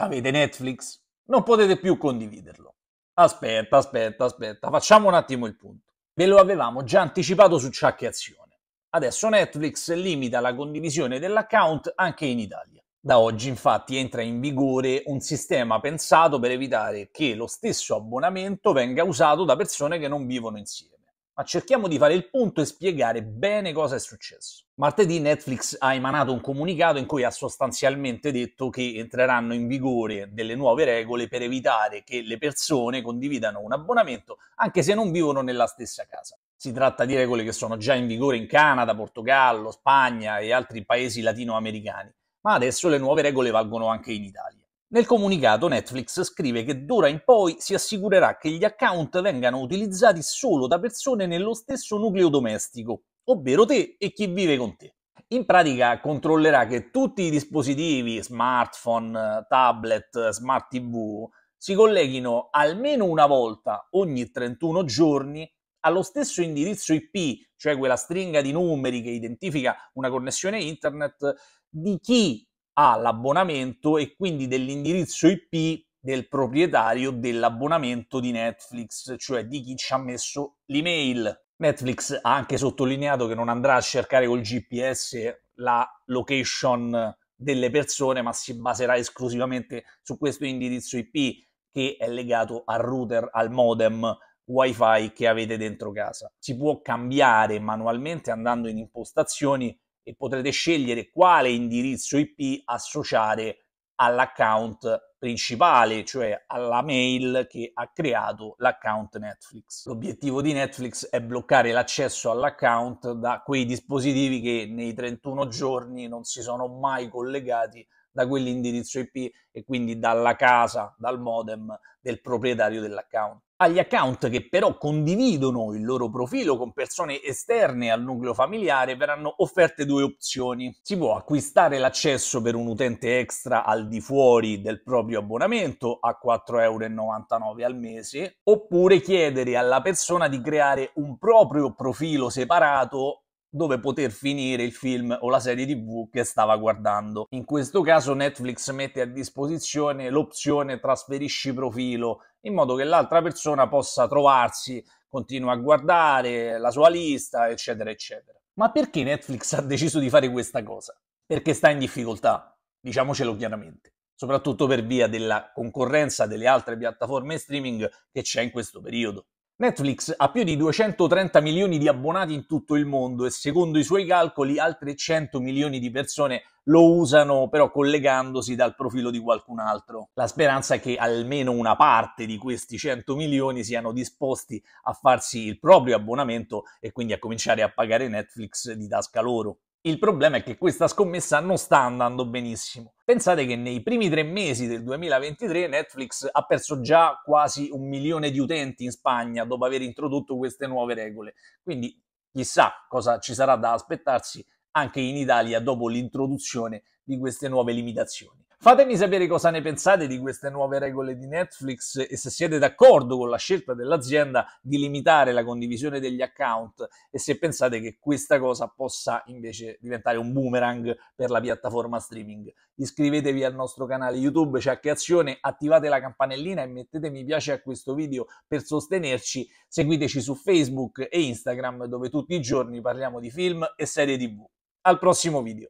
Avete Netflix? Non potete più condividerlo. Aspetta, aspetta, aspetta, facciamo un attimo il punto. Ve lo avevamo già anticipato su Ciacche Azione. Adesso Netflix limita la condivisione dell'account anche in Italia. Da oggi infatti entra in vigore un sistema pensato per evitare che lo stesso abbonamento venga usato da persone che non vivono insieme ma cerchiamo di fare il punto e spiegare bene cosa è successo. Martedì Netflix ha emanato un comunicato in cui ha sostanzialmente detto che entreranno in vigore delle nuove regole per evitare che le persone condividano un abbonamento anche se non vivono nella stessa casa. Si tratta di regole che sono già in vigore in Canada, Portogallo, Spagna e altri paesi latinoamericani, ma adesso le nuove regole valgono anche in Italia. Nel comunicato Netflix scrive che d'ora in poi si assicurerà che gli account vengano utilizzati solo da persone nello stesso nucleo domestico, ovvero te e chi vive con te. In pratica controllerà che tutti i dispositivi, smartphone, tablet, smart TV, si colleghino almeno una volta ogni 31 giorni allo stesso indirizzo IP, cioè quella stringa di numeri che identifica una connessione internet, di chi ha l'abbonamento e quindi dell'indirizzo IP del proprietario dell'abbonamento di Netflix, cioè di chi ci ha messo l'email. Netflix ha anche sottolineato che non andrà a cercare col GPS la location delle persone, ma si baserà esclusivamente su questo indirizzo IP che è legato al router, al modem wifi che avete dentro casa. Si può cambiare manualmente andando in impostazioni e potrete scegliere quale indirizzo IP associare all'account principale, cioè alla mail che ha creato l'account Netflix. L'obiettivo di Netflix è bloccare l'accesso all'account da quei dispositivi che nei 31 giorni non si sono mai collegati da quell'indirizzo IP e quindi dalla casa, dal modem del proprietario dell'account agli account che però condividono il loro profilo con persone esterne al nucleo familiare verranno offerte due opzioni. Si può acquistare l'accesso per un utente extra al di fuori del proprio abbonamento a 4,99€ al mese, oppure chiedere alla persona di creare un proprio profilo separato dove poter finire il film o la serie tv che stava guardando. In questo caso Netflix mette a disposizione l'opzione trasferisci profilo in modo che l'altra persona possa trovarsi, continua a guardare la sua lista, eccetera, eccetera. Ma perché Netflix ha deciso di fare questa cosa? Perché sta in difficoltà, diciamocelo chiaramente, soprattutto per via della concorrenza delle altre piattaforme streaming che c'è in questo periodo. Netflix ha più di 230 milioni di abbonati in tutto il mondo e secondo i suoi calcoli altre 100 milioni di persone lo usano però collegandosi dal profilo di qualcun altro. La speranza è che almeno una parte di questi 100 milioni siano disposti a farsi il proprio abbonamento e quindi a cominciare a pagare Netflix di tasca loro. Il problema è che questa scommessa non sta andando benissimo. Pensate che nei primi tre mesi del 2023 Netflix ha perso già quasi un milione di utenti in Spagna dopo aver introdotto queste nuove regole. Quindi chissà cosa ci sarà da aspettarsi anche in Italia dopo l'introduzione di queste nuove limitazioni. Fatemi sapere cosa ne pensate di queste nuove regole di Netflix e se siete d'accordo con la scelta dell'azienda di limitare la condivisione degli account e se pensate che questa cosa possa invece diventare un boomerang per la piattaforma streaming. Iscrivetevi al nostro canale YouTube Ciacche Azione, attivate la campanellina e mettete mi piace a questo video per sostenerci. Seguiteci su Facebook e Instagram dove tutti i giorni parliamo di film e serie TV. Al prossimo video.